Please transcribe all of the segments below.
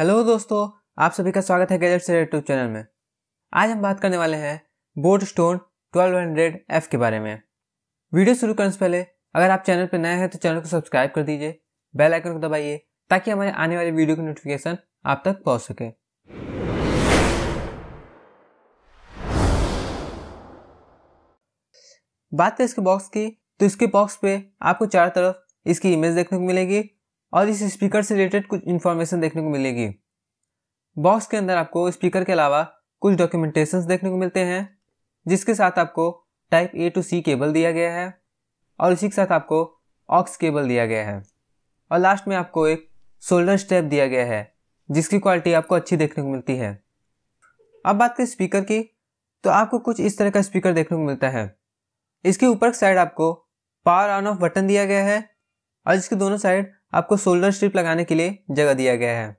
hello दोस्तों आप सभी का स्वागत है गैजेट से यूट्यूब चैनल में आज हम बात करने वाले हैं boAt Stone twelve hundred F के बारे में वीडियो शुरू करने से पहले अगर आप चैनल पर नए हैं तो चैनल को सब्सक्राइब कर दीजिए बेल आइकन को दबाइए ताकि हमारे आने वाले वीडियो की नोटिफिकेशन आप तक पहुँच सके बात करें इसके बॉक्स की तो इसके बॉक्स पे आपको चारों तरफ इसकी इमेज देखने को मिलेगी और इस स्पीकर से रिलेटेड कुछ इन्फॉर्मेशन देखने को मिलेगी बॉक्स के अंदर आपको स्पीकर के अलावा कुछ डॉक्यूमेंटेशंस देखने को मिलते हैं जिसके साथ आपको type A to C cable दिया गया है और इसी के साथ आपको ऑक्स केबल दिया गया है और लास्ट में आपको एक शोल्डर स्टेप दिया गया है जिसकी क्वालिटी आपको अच्छी देखने को मिलती है अब बात करें स्पीकर की तो आपको कुछ इस तरह का स्पीकर देखने को मिलता है इसके ऊपर साइड आपको पावर ऑन ऑफ बटन दिया गया है और इसके दोनों साइड आपको सोल्डर स्ट्रिप लगाने के लिए जगह दिया गया है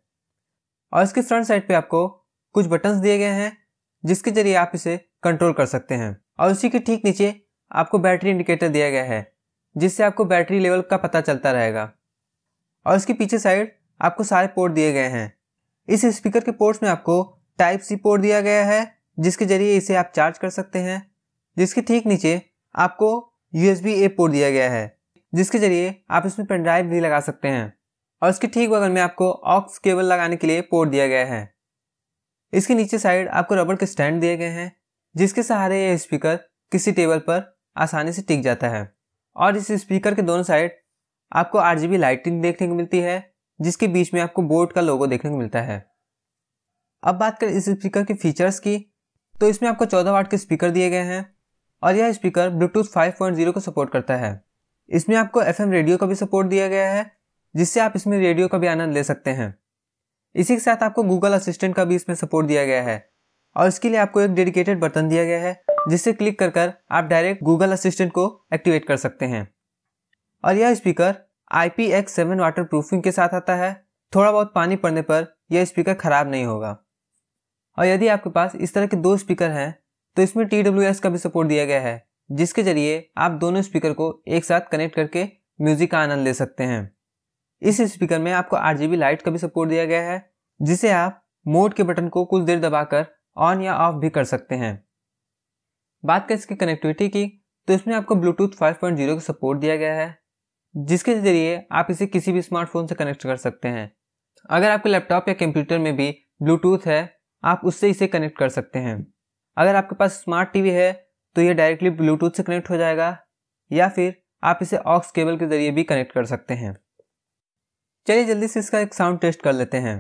और इसके फ्रंट साइड पे आपको कुछ बटन्स दिए गए हैं जिसके जरिए आप इसे कंट्रोल कर सकते हैं और उसी के ठीक नीचे आपको बैटरी इंडिकेटर दिया गया है जिससे आपको बैटरी लेवल का पता चलता रहेगा और इसके पीछे साइड आपको सारे पोर्ट दिए गए हैं इस स्पीकर के पोर्ट्स में आपको टाइप सी पोर्ट दिया गया है जिसके जरिए इसे आप चार्ज कर सकते हैं जिसके ठीक नीचे आपको यू ए पोर्ट दिया गया है जिसके जरिए आप इसमें पेनड्राइव भी लगा सकते हैं और इसके ठीक बगल में आपको ऑक्स केबल लगाने के लिए पोर्ट दिया गया है इसके नीचे साइड आपको रबड़ के स्टैंड दिए गए हैं जिसके सहारे यह स्पीकर किसी टेबल पर आसानी से टिक जाता है और इस स्पीकर के दोनों साइड आपको आर लाइटिंग देखने को मिलती है जिसके बीच में आपको बोर्ड का लोगो देखने को मिलता है अब बात करें इस स्पीकर के फीचर्स की तो इसमें आपको 14 वाट के स्पीकर दिए गए हैं और यह स्पीकर ब्लूटूथ 5.0 को सपोर्ट करता है इसमें आपको एफ रेडियो का भी सपोर्ट दिया गया है जिससे आप इसमें रेडियो का भी आनंद ले सकते हैं इसी के साथ आपको गूगल असिस्टेंट का भी इसमें सपोर्ट दिया गया है और इसके लिए आपको एक डेडिकेटेड बटन दिया गया है जिससे क्लिक कर कर आप डायरेक्ट गूगल असिस्टेंट को एक्टिवेट कर सकते हैं और यह speaker I P X seven waterproofing के साथ आता है थोड़ा बहुत पानी पड़ने पर यह स्पीकर ख़राब नहीं होगा और यदि आपके पास इस तरह के दो स्पीकर हैं तो इसमें टी डब्ल्यू एस का भी सपोर्ट दिया गया है जिसके जरिए आप दोनों स्पीकर को एक साथ कनेक्ट करके म्यूजिक का आनंद ले सकते हैं इस स्पीकर में आपको आर लाइट का भी सपोर्ट दिया गया है जिसे आप मोड के बटन को कुछ देर दबाकर ऑन या ऑफ भी कर सकते हैं बात करें इसकी कनेक्टिविटी की तो इसमें आपको ब्लूटूथ 5.0 का सपोर्ट दिया गया है जिसके जरिए आप इसे किसी भी स्मार्टफोन से कनेक्ट कर सकते हैं अगर आपके लैपटॉप या कंप्यूटर में भी ब्लूटूथ है आप उससे इसे कनेक्ट कर सकते हैं अगर आपके पास स्मार्ट टीवी है तो ये डायरेक्टली ब्लूटूथ से कनेक्ट हो जाएगा या फिर आप इसे ऑक्स केबल के ज़रिए भी कनेक्ट कर सकते हैं चलिए जल्दी से इसका एक साउंड टेस्ट कर लेते हैं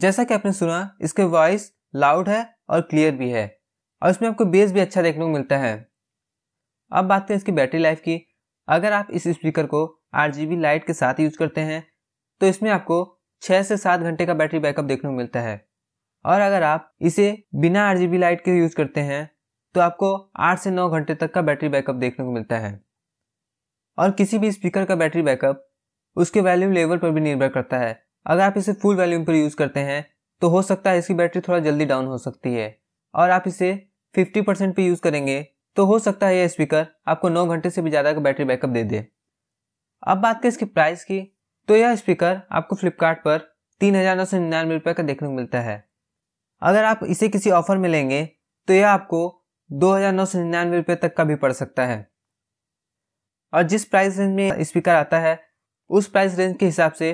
जैसा कि आपने सुना इसके वॉइस लाउड है और क्लियर भी है और इसमें आपको बेस भी अच्छा देखने को मिलता है अब बात करें इसकी बैटरी लाइफ की अगर आप इस स्पीकर को आठ जी लाइट के साथ यूज करते हैं तो इसमें आपको छः से सात घंटे का बैटरी बैकअप देखने को मिलता है और अगर आप इसे बिना आठ लाइट के यूज करते हैं तो आपको आठ से नौ घंटे तक का बैटरी बैकअप देखने को मिलता है और किसी भी स्पीकर का बैटरी बैकअप उसके वैल्यू लेवल पर भी निर्भर करता है अगर आप इसे फुल वॉल्यूम पर यूज़ करते हैं तो हो सकता है इसकी बैटरी थोड़ा जल्दी डाउन हो सकती है और आप इसे 50 परसेंट पर यूज़ करेंगे तो हो सकता है यह स्पीकर आपको 9 घंटे से भी ज़्यादा का बैटरी बैकअप दे दे अब बात करें इसके प्राइस की तो यह स्पीकर आपको फ्लिपकार्ट पर तीन हज़ार नौ सौ निन्यानवे रुपये का देखने को मिलता है अगर आप इसे किसी ऑफर में लेंगे तो यह आपको दो हज़ार नौ सौ निन्यानवे रुपये तक का भी पड़ सकता है और जिस प्राइस रेंज में स्पीकर आता है उस प्राइस रेंज के हिसाब से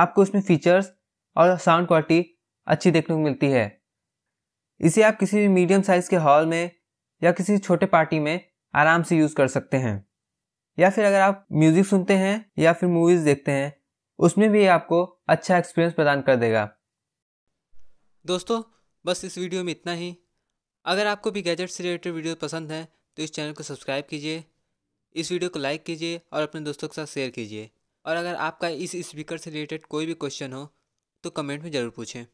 आपको उसमें फीचर्स और साउंड क्वालिटी अच्छी देखने को मिलती है इसे आप किसी भी मीडियम साइज़ के हॉल में या किसी छोटे पार्टी में आराम से यूज़ कर सकते हैं या फिर अगर आप म्यूज़िक सुनते हैं या फिर मूवीज़ देखते हैं उसमें भी आपको अच्छा एक्सपीरियंस प्रदान कर देगा दोस्तों बस इस वीडियो में इतना ही अगर आपको भी गैजेट से रिलेटेड वीडियो पसंद हैं तो इस चैनल को सब्सक्राइब कीजिए इस वीडियो को लाइक कीजिए और अपने दोस्तों के साथ शेयर कीजिए और अगर आपका इस स्पीकर से रिलेटेड कोई भी क्वेश्चन हो तो कमेंट में ज़रूर पूछें